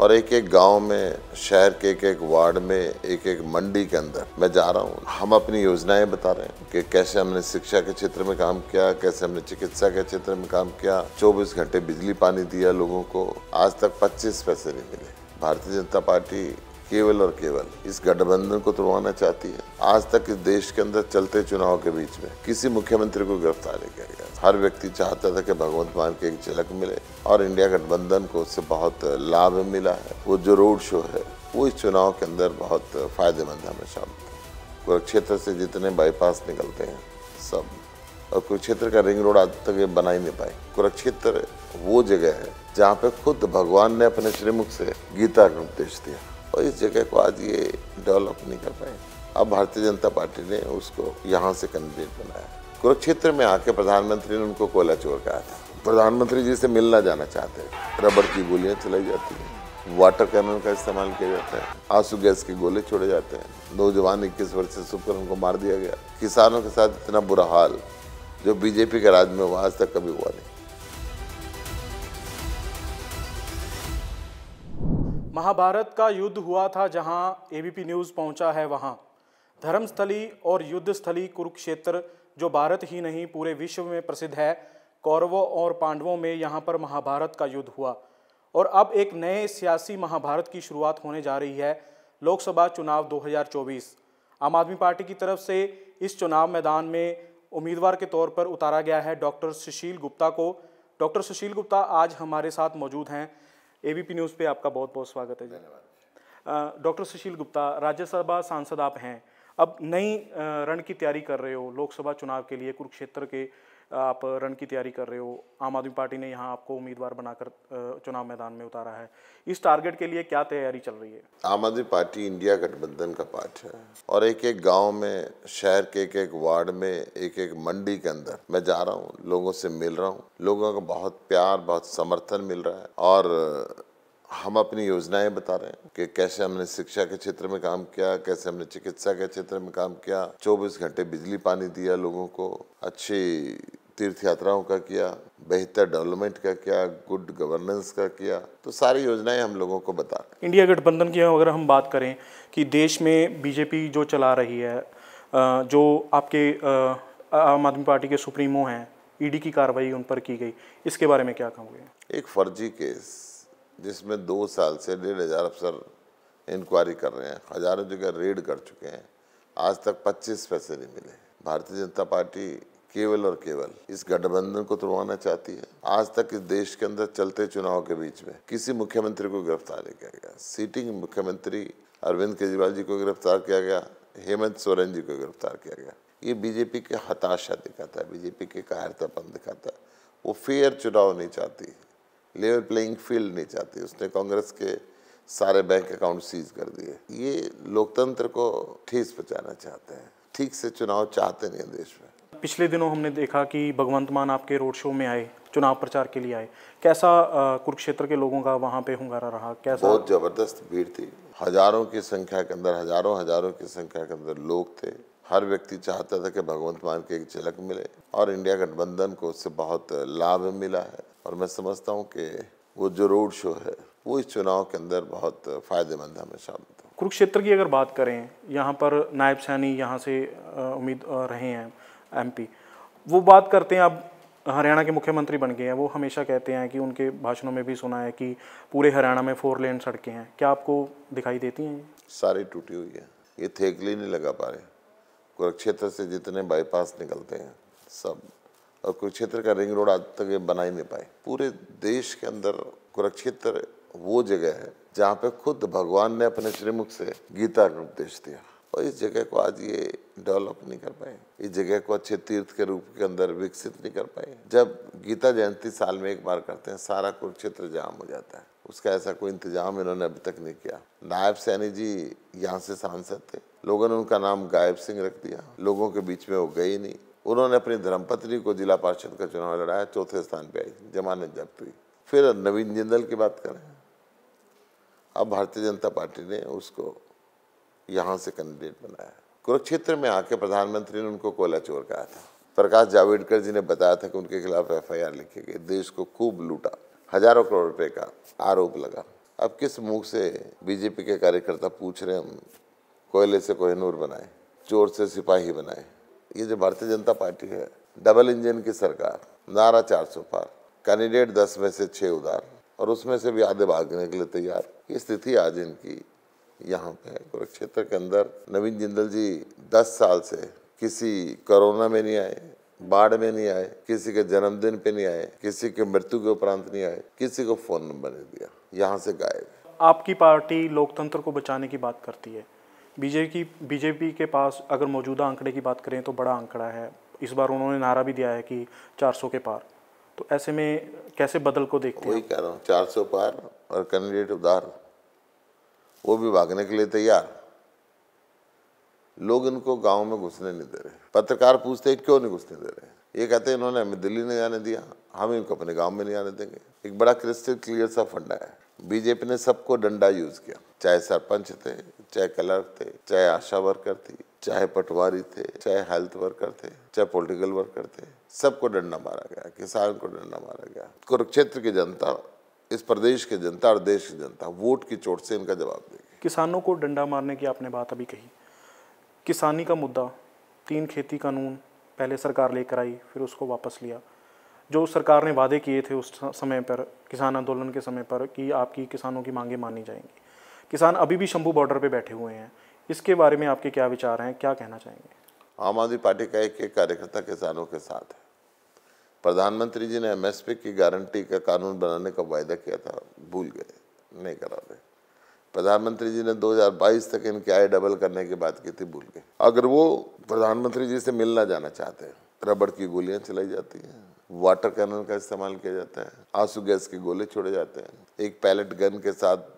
और एक एक गांव में शहर के एक एक वार्ड में एक एक मंडी के अंदर मैं जा रहा हूँ हम अपनी योजनाएं बता रहे हैं कि कैसे हमने शिक्षा के क्षेत्र में काम किया कैसे हमने चिकित्सा के क्षेत्र में काम किया चौबीस घंटे बिजली पानी दिया लोगों को आज तक पच्चीस पैसे नहीं मिले भारतीय जनता पार्टी केवल और केवल इस गठबंधन को तोड़वाना चाहती है आज तक इस देश के अंदर चलते चुनाव के बीच में किसी मुख्यमंत्री को गिरफ्तार नहीं किया गया हर व्यक्ति चाहता था कि भगवंत मान के एक झलक मिले और इंडिया गठबंधन को उससे बहुत लाभ मिला है वो जो रोड शो है वो इस चुनाव के अंदर बहुत फायदेमंद हमेशा कुरुक्षेत्र से जितने बाईपास निकलते हैं सब और कुरुक्षेत्र का रिंग रोड आज तक ये बना ही नहीं पाए कुरुक्षेत्र वो जगह है जहाँ पे खुद भगवान ने अपने श्रीमुख से गीता का उपदेश दिया और इस जगह को आज ये डेवलप नहीं कर पाए अब भारतीय जनता पार्टी ने उसको यहाँ से कैंडिडेट बनाया कुरुक्षेत्र में आके प्रधानमंत्री ने उनको कोयला चोर कहा था प्रधानमंत्री जी से मिलना जाना चाहते हैं रबड़ की गोलियाँ चलाई जाती हैं वाटर कैनन का इस्तेमाल किया जाता है आंसू गैस के गोले छोड़े जाते हैं नौजवान इक्कीस वर्ष से सुपर उनको मार दिया गया किसानों के साथ इतना बुरा हाल जो बीजेपी के राज में हुआ आज तक कभी हुआ नहीं महाभारत का युद्ध हुआ था जहां एबीपी न्यूज़ पहुंचा है वहां धर्मस्थली और युद्धस्थली कुरुक्षेत्र जो भारत ही नहीं पूरे विश्व में प्रसिद्ध है कौरवों और पांडवों में यहाँ पर महाभारत का युद्ध हुआ और अब एक नए सियासी महाभारत की शुरुआत होने जा रही है लोकसभा चुनाव 2024 आम आदमी पार्टी की तरफ से इस चुनाव मैदान में उम्मीदवार के तौर पर उतारा गया है डॉक्टर सुशील गुप्ता को डॉक्टर सुशील गुप्ता आज हमारे साथ मौजूद हैं एबीपी न्यूज़ पे आपका बहुत बहुत स्वागत है जी डॉक्टर सुशील गुप्ता राज्यसभा सांसद आप हैं अब नई रण की तैयारी कर रहे हो लोकसभा चुनाव के लिए कुरुक्षेत्र के आप रन की तैयारी कर रहे हो आम आदमी पार्टी ने यहाँ आपको उम्मीदवार बनाकर चुनाव मैदान में उतारा है इस टारगेट के लिए क्या तैयारी चल रही है आम आदमी पार्टी इंडिया गठबंधन का पार्ट है और एक एक गांव में शहर के एक एक वार्ड में एक एक मंडी के अंदर मैं जा रहा हूँ लोगों से मिल रहा हूँ लोगों का बहुत प्यार बहुत समर्थन मिल रहा है और हम अपनी योजनाएं बता रहे हैं कि कैसे हमने शिक्षा के क्षेत्र में काम किया कैसे हमने चिकित्सा के क्षेत्र में काम किया चौबीस घंटे बिजली पानी दिया लोगों को अच्छी तीर्थ यात्राओं का किया बेहतर डेवलपमेंट का किया गुड गवर्नेंस का किया तो सारी योजनाएं हम लोगों को बता इंडिया गठबंधन की अगर हम बात करें कि देश में बीजेपी जो चला रही है जो आपके आम आदमी पार्टी के सुप्रीमो हैं ईडी की कार्रवाई उन पर की गई इसके बारे में क्या कहोगे एक फर्जी केस जिसमें दो साल से डेढ़ हज़ार अफसर इंक्वायरी कर रहे हैं हज़ारों जगह रेड कर चुके हैं आज तक 25 पैसे नहीं मिले भारतीय जनता पार्टी केवल और केवल इस गठबंधन को तोड़वाना चाहती है आज तक इस देश के अंदर चलते चुनाव के बीच में किसी मुख्यमंत्री को गिरफ्तार नहीं किया गया सीटिंग मुख्यमंत्री अरविंद केजरीवाल जी को गिरफ्तार किया गया हेमंत सोरेन जी को गिरफ्तार किया गया ये बीजेपी के हताशा दिखाता है बीजेपी के कायरतापन दिखाता है वो फेयर चुनाव नहीं चाहती लेवल प्लेइंग फील्ड नहीं चाहती उसने कांग्रेस के सारे बैंक अकाउंट सीज कर दिए ये लोकतंत्र को ठेस पहुँचाना चाहते हैं ठीक से चुनाव चाहते नहीं देश में पिछले दिनों हमने देखा कि भगवंत मान आपके रोड शो में आए चुनाव प्रचार के लिए आए कैसा कुरुक्षेत्र के लोगों का वहाँ पे हुंगारा रहा कैसा बहुत जबरदस्त भीड़ थी हजारों की संख्या के अंदर हजारों हजारों की संख्या के अंदर लोग थे हर व्यक्ति चाहता था कि भगवंत मान के एक झलक मिले और इंडिया गठबंधन को उससे बहुत लाभ मिला है और मैं समझता हूँ कि वो जो रोड शो है वो इस चुनाव के अंदर बहुत फायदेमंद हमें शामिल कुरुक्षेत्र की अगर बात करें यहाँ पर नायब सैनी यहाँ से उम्मीद रहे हैं एमपी वो बात करते हैं अब हरियाणा के मुख्यमंत्री बन गए हैं वो हमेशा कहते हैं कि उनके भाषणों में भी सुना है कि पूरे हरियाणा में फोर लेन सड़कें हैं क्या आपको दिखाई देती हैं सारी टूटी हुई है ये थेकली नहीं लगा पा रहे कुरुक्षेत्र से जितने बाईपास निकलते हैं सब और कुरुक्षेत्र का रिंग रोड आज तक ये बना ही नहीं पाए पूरे देश के अंदर कुरुक्षेत्र वो जगह है जहाँ पे खुद भगवान ने अपने श्रीमुख से गीता का उपदेश दिया और इस जगह को आज ये डेवलप नहीं कर पाए इस जगह को अच्छे तीर्थ के रूप के अंदर विकसित नहीं कर पाए जब गीता जयंती साल में एक बार करते हैं सारा कुरुक्षेत्र जाम हो जाता है उसका ऐसा कोई इंतजाम इन्होंने अभी तक नहीं किया नायब सैनी जी यहाँ से सांसद थे लोगों ने उनका नाम गायब सिंह रख दिया लोगों के बीच में वो गई नहीं उन्होंने अपनी धर्मपत्नी को जिला पार्षद का चुनाव लड़ाया चौथे स्थान पर आई जमानत जब्त हुई फिर नवीन जिंदल की बात करें अब भारतीय जनता पार्टी ने उसको यहाँ से कैंडिडेट बनाया कुरुक्षेत्र में आके प्रधानमंत्री ने उनको कोयला चोर कहा था प्रकाश जावड़ेकर जी ने बताया था कि उनके खिलाफ एफआईआर लिखी गई देश को खूब लूटा हजारों करोड़ रुपए का आरोप लगा अब किस मुख से बीजेपी के कार्यकर्ता पूछ रहे हम कोयले से कोहनूर बनाए चोर से सिपाही बनाए ये जो भारतीय जनता पार्टी है डबल इंजन की सरकार नारा चार सौ पार कैंडिडेट दस में से छह उधार और उसमें से भी आधे भागने के लिए तैयार ये स्थिति आज इनकी यहाँ पे कुरुक्षेत्र के अंदर नवीन जिंदल जी दस साल से किसी कोरोना में नहीं आए बाढ़ में नहीं आए किसी के जन्मदिन पे नहीं आए किसी के मृत्यु के उपरांत नहीं आए किसी को फ़ोन नंबर नहीं दिया यहाँ से गायब आपकी पार्टी लोकतंत्र को बचाने की बात करती है बीजेपी बीजेपी के पास अगर मौजूदा आंकड़े की बात करें तो बड़ा आंकड़ा है इस बार उन्होंने नारा भी दिया है कि 400 के पार तो ऐसे में कैसे बदल को देखते हैं वही कह रहा हूँ चार पार और कैंडिडेट उधार वो भी भागने के लिए तैयार लोग इनको गांव में घुसने नहीं दे रहे पत्रकार पूछते हैं क्यों नहीं घुसने दे रहे ये कहते हैं इन्होंने हमें दिल्ली नहीं जाने दिया हम इनको अपने गांव में नहीं आने देंगे एक बड़ा क्रिस्टल क्लियर सा फंडा है बीजेपी ने सबको डंडा यूज किया चाहे सरपंच थे चाहे कलर थे चाहे आशा वर्कर थी चाहे पटवारी थे चाहे हेल्थ वर्कर थे चाहे पॉलिटिकल वर्कर थे सबको डंडा मारा गया किसान को डंडा मारा गया कुरुक्षेत्र की जनता इस प्रदेश की जनता और देश की जनता वोट की चोट से इनका जवाब देगी किसानों को डंडा मारने की आपने बात अभी कही किसानी का मुद्दा तीन खेती कानून पहले सरकार लेकर आई फिर उसको वापस लिया जो सरकार ने वादे किए थे उस समय पर किसान आंदोलन के समय पर कि आपकी किसानों की मांगे मानी जाएंगी किसान अभी भी शंभू बॉर्डर पे बैठे हुए हैं इसके बारे में आपके क्या विचार हैं क्या कहना चाहेंगे आम आदमी पार्टी का एक एक कार्यकर्ता किसानों के साथ है प्रधानमंत्री जी ने एमएसपी की गारंटी का कानून बनाने का वायदा किया था भूल गए नहीं करा रहे प्रधानमंत्री जी ने 2022 तक इनकी आय डबल करने की बात की थी भूल गए अगर वो प्रधानमंत्री जी से मिलना जाना चाहते हैं रबड़ की गोलियां चलाई जाती हैं वाटर कैनन का इस्तेमाल किया जाता है आंसू गैस के गोले छोड़े जाते हैं एक पैलेट गन के साथ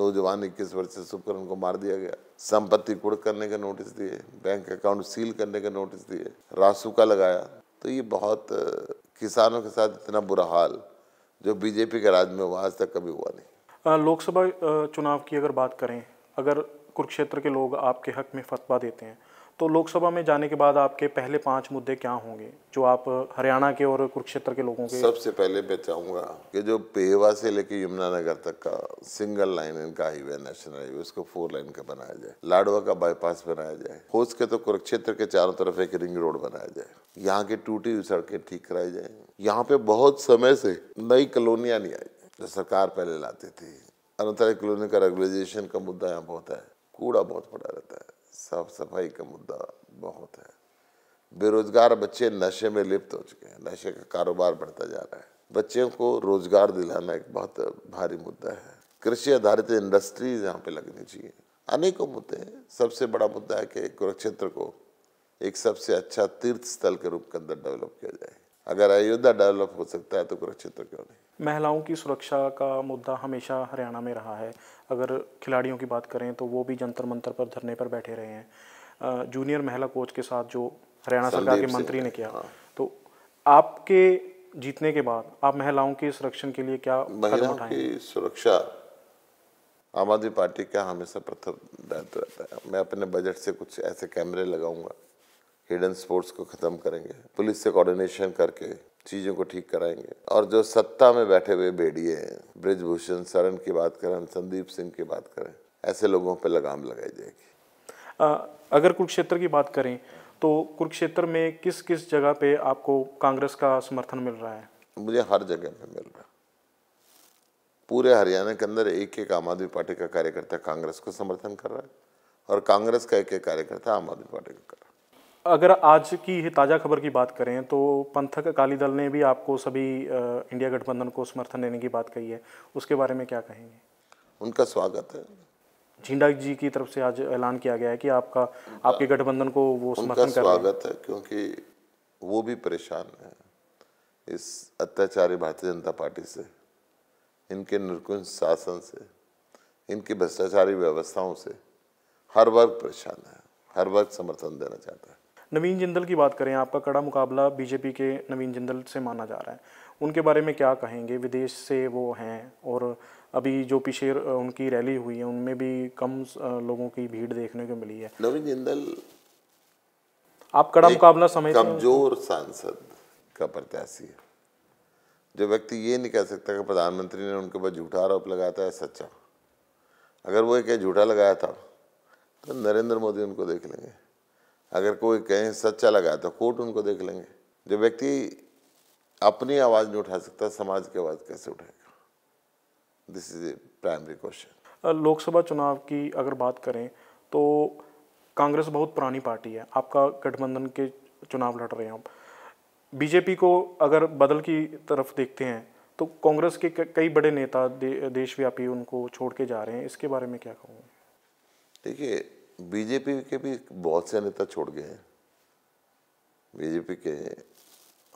नौजवान इक्कीस वर्ष से को उनको मार दिया गया संपत्ति कुड़ करने के नोटिस दिए बैंक अकाउंट सील करने के नोटिस दिए रासुका लगाया तो ये बहुत किसानों के साथ इतना बुरा हाल जो बीजेपी के राज में हुआ आज तक कभी हुआ नहीं लोकसभा चुनाव की अगर बात करें अगर कुरुक्षेत्र के लोग आपके हक में फतवा देते हैं तो लोकसभा में जाने के बाद आपके पहले पांच मुद्दे क्या होंगे जो आप हरियाणा के और कुरुक्षेत्र के लोगों के सबसे पहले मैं चाहूँगा कि जो पेवा से लेकर यमुनानगर तक का सिंगल लाइन इनका हाईवे नेशनल हाईवे उसको फोर लाइन का बनाया जाए लाडवा का बाईपास बनाया जाए हो सके तो कुरुक्षेत्र के चारों तरफ एक रिंग रोड बनाया जाए यहाँ की टूटी हुई सड़कें ठीक कराई जाए यहाँ पे बहुत समय से नई कलोनिया नहीं आई जो सरकार पहले लाती थी अनंतरा कॉलोनी का रेगुलाइजेशन का मुद्दा यहाँ बहुत है कूड़ा बहुत पड़ा रहता है साफ सफाई का मुद्दा बहुत है बेरोजगार बच्चे नशे में लिप्त हो चुके हैं नशे का कारोबार बढ़ता जा रहा है बच्चों को रोजगार दिलाना एक बहुत भारी मुद्दा है कृषि आधारित इंडस्ट्रीज यहाँ पे लगनी चाहिए अनेकों मुद्दे सबसे बड़ा मुद्दा है कि कुरुक्षेत्र को एक सबसे अच्छा तीर्थ स्थल के रूप के अंदर डेवलप किया जाए अगर अयोध्या डेवलप हो सकता है तो कुरुक्षेत्र क्यों नहीं महिलाओं की सुरक्षा का मुद्दा हमेशा हरियाणा में रहा है अगर खिलाड़ियों की बात करें तो वो भी जंतर मंतर पर धरने पर बैठे रहे हैं जूनियर महिला कोच के साथ जो हरियाणा सरकार के मंत्री ने किया हाँ। तो आपके जीतने के बाद आप महिलाओं के सुरक्षण के लिए क्या महिलाओं की सुरक्षा आम आदमी पार्टी का हमेशा प्रथम दायित्व रहता है मैं अपने बजट से कुछ ऐसे कैमरे लगाऊंगा हिडन स्पोर्ट्स को ख़त्म करेंगे पुलिस से कोऑर्डिनेशन करके चीज़ों को ठीक कराएंगे और जो सत्ता में बैठे हुए बेड़िए हैं ब्रजभूषण शरण की बात करें हम संदीप सिंह की बात करें ऐसे लोगों पर लगाम लगाई जाएगी अगर कुरुक्षेत्र की बात करें तो कुरुक्षेत्र में किस किस जगह पे आपको कांग्रेस का समर्थन मिल रहा है मुझे हर जगह पे मिल रहा पूरे हरियाणा के अंदर एक एक आम आदमी पार्टी का कार्यकर्ता कांग्रेस को समर्थन कर रहा है और कांग्रेस का एक एक कार्यकर्ता आम आदमी पार्टी का कर रहा है अगर आज की ताज़ा खबर की बात करें तो पंथक अकाली दल ने भी आपको सभी इंडिया गठबंधन को समर्थन देने की बात कही है उसके बारे में क्या कहेंगे उनका स्वागत है झिंडा जी की तरफ से आज ऐलान किया गया है कि आपका आपके गठबंधन को वो समर्थन उनका स्वागत है क्योंकि वो भी परेशान है इस अत्याचारी भारतीय जनता पार्टी से इनके निर्कुंज शासन से इनकी भ्रष्टाचारी व्यवस्थाओं से हर वर्ग परेशान है हर वर्ग समर्थन देना चाहता है नवीन जिंदल की बात करें आपका कड़ा मुकाबला बीजेपी के नवीन जिंदल से माना जा रहा है उनके बारे में क्या कहेंगे विदेश से वो हैं और अभी जो पीछे उनकी रैली हुई है उनमें भी कम लोगों की भीड़ देखने को मिली है नवीन जिंदल आप कड़ा मुकाबला समय कमजोर सांसद का प्रत्याशी है जो व्यक्ति ये नहीं कह सकता कि प्रधानमंत्री ने उनके ऊपर झूठा आरोप लगाया था सच्चा अगर वो एक झूठा लगाया था तो नरेंद्र मोदी उनको देख लेंगे अगर कोई कहें सच्चा लगा तो कोर्ट उनको देख लेंगे जो व्यक्ति अपनी आवाज़ नहीं उठा सकता समाज की आवाज़ कैसे उठाएगा this is a primary question Lok Sabha चुनाव की अगर बात करें तो कांग्रेस बहुत पुरानी पार्टी है आपका गठबंधन के चुनाव लड़ रहे हैं आप बीजेपी को अगर बदल की तरफ देखते हैं तो कांग्रेस के कई बड़े नेता दे, देशव्यापी उनको छोड़ के जा रहे हैं इसके बारे में क्या कहूँगा देखिए बीजेपी के भी बहुत से नेता छोड़ गए हैं बीजेपी के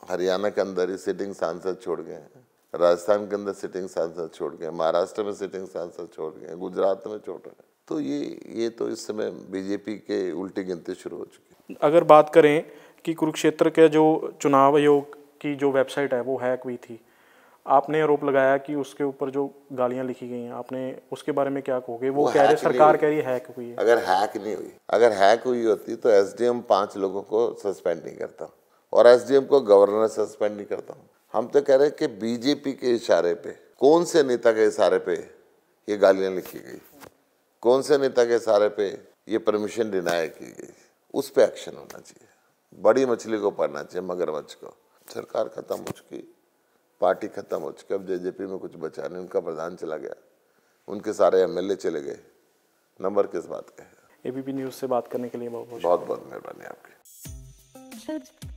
हरियाणा के अंदर ही सिटिंग सांसद छोड़ गए हैं राजस्थान के अंदर सिटिंग सांसद छोड़ गए महाराष्ट्र में सिटिंग सांसद छोड़ गए गुजरात में छोड़ गए तो ये ये तो इस समय बीजेपी के उल्टी गिनती शुरू हो चुकी है अगर बात करें कि कुरुक्षेत्र के जो चुनाव आयोग की जो वेबसाइट है वो हैक हुई थी आपने आरोप लगाया कि उसके ऊपर जो गालियां लिखी गई हैं आपने उसके बारे में क्या कहोगे वो, वो कह रहे सरकार कह रही हैक हुई है अगर हैक नहीं हुई अगर हैक हुई होती तो एस डी एम लोगों को सस्पेंड नहीं करता और एस डी एम को गवर्नर सस्पेंड नहीं करता हम तो कह रहे हैं कि बीजेपी के इशारे पे कौन से नेता के इशारे पे ये गालियां लिखी गई कौन से नेता के इशारे पे ये परमिशन डिनाई की गई उस पर एक्शन होना चाहिए बड़ी मछली को पड़ना चाहिए मगरमच्छ को सरकार खत्म हो चुकी पार्टी खत्म हो चुकी अब जेजेपी में कुछ बचा नहीं उनका प्रधान चला गया उनके सारे एमएलए चले गए नंबर किस बात का है एबीपी न्यूज से बात करने के लिए बहुत बहुत, बहुत मेहरबानी आपकी